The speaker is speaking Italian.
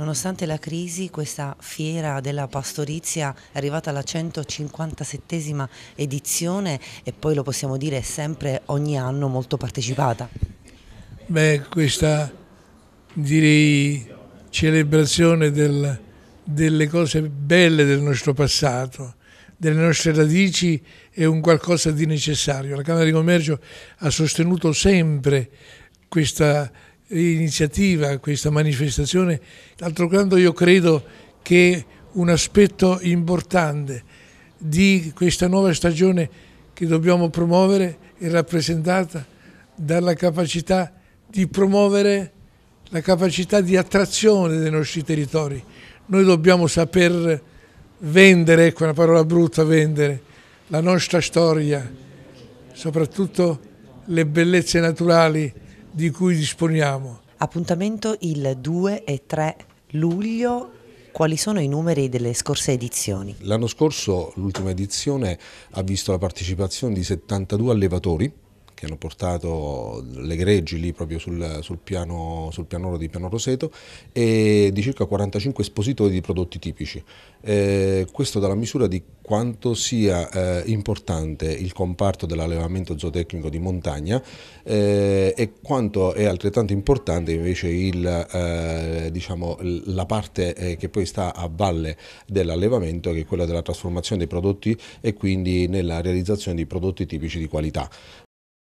Nonostante la crisi, questa fiera della pastorizia è arrivata alla 157 edizione e poi lo possiamo dire sempre ogni anno molto partecipata. Beh, questa direi celebrazione del, delle cose belle del nostro passato, delle nostre radici è un qualcosa di necessario. La Camera di Commercio ha sostenuto sempre questa iniziativa, questa manifestazione. D'altro canto io credo che un aspetto importante di questa nuova stagione che dobbiamo promuovere è rappresentata dalla capacità di promuovere la capacità di attrazione dei nostri territori. Noi dobbiamo saper vendere, ecco una parola brutta vendere, la nostra storia, soprattutto le bellezze naturali, di cui disponiamo. Appuntamento il 2 e 3 luglio quali sono i numeri delle scorse edizioni? L'anno scorso l'ultima edizione ha visto la partecipazione di 72 allevatori che hanno portato le greggi lì proprio sul, sul, piano, sul pianoro di Piano Roseto e di circa 45 espositori di prodotti tipici. Eh, questo dalla misura di quanto sia eh, importante il comparto dell'allevamento zootecnico di montagna eh, e quanto è altrettanto importante invece il, eh, diciamo, la parte eh, che poi sta a valle dell'allevamento che è quella della trasformazione dei prodotti e quindi nella realizzazione di prodotti tipici di qualità.